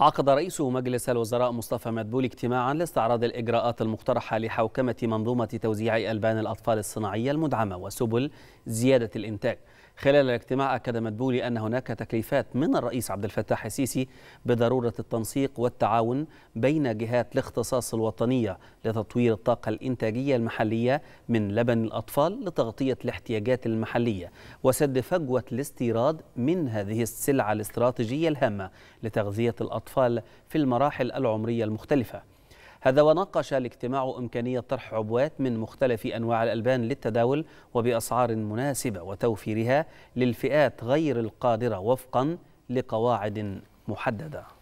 عقد رئيس مجلس الوزراء مصطفى مدبول اجتماعا لاستعراض الإجراءات المقترحة لحوكمة منظومة توزيع ألبان الأطفال الصناعية المدعمة وسبل زيادة الإنتاج خلال الاجتماع أكد مدبولي أن هناك تكليفات من الرئيس عبد الفتاح السيسي بضرورة التنسيق والتعاون بين جهات الاختصاص الوطنية لتطوير الطاقة الإنتاجية المحلية من لبن الأطفال لتغطية الاحتياجات المحلية وسد فجوة الاستيراد من هذه السلعة الاستراتيجية الهامة لتغذية الأطفال الأطفال في المراحل العمرية المختلفة هذا وناقش الاجتماع إمكانية طرح عبوات من مختلف أنواع الألبان للتداول وبأسعار مناسبة وتوفيرها للفئات غير القادرة وفقا لقواعد محدده